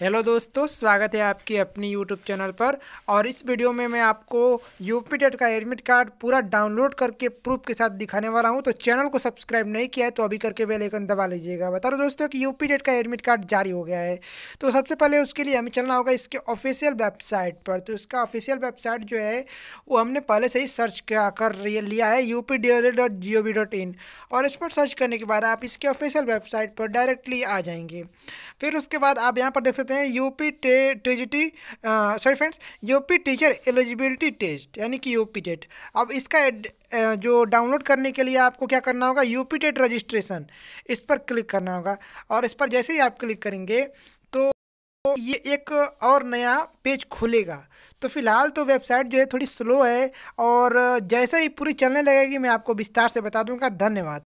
hello दोस्तों स्वागत है आपकी अपनी यूट्यूब चैनल पर और इस वीडियो में मैं आपको यूपी टेट का एडमिट कार्ड पूरा डाउनलोड करके प्रूफ के साथ दिखाने वाला हूं तो चैनल को सब्सक्राइब नहीं किया है तो अभी करके बेल आइकन दबा लीजिएगा बता रहे दोस्तों कि यूपी टेट का एडमिट कार्ड जारी हो गया है तो सबसे पहले उसके लिए हमें चलना होगा इसके ऑफिशियल वेबसाइट पर तो इसका ऑफिशियल वेबसाइट जो है वो हमने पहले से ही सर्च कर लिया है यू और इस पर सर्च करने के बाद आप इसके ऑफिशियल वेबसाइट पर डायरेक्टली आ जाएंगे फिर उसके बाद आप यहाँ पर देख सकते हैं यूपी टे, tragedy sorry friends UP teacher eligibility test यानी कि यूपी टेट अब इसका एड, जो डाउनलोड करने के लिए आपको क्या करना होगा यूपी टेट रजिस्ट्रेशन इस पर क्लिक करना होगा और इस पर जैसे ही आप क्लिक करेंगे तो ये एक और नया पेज खुलेगा तो फिलहाल तो वेबसाइट जो है थोड़ी स्लो है और जैसे ही पूरी चलने लगेगी मैं आपको विस्तार से बता दूंगा धन्यवाद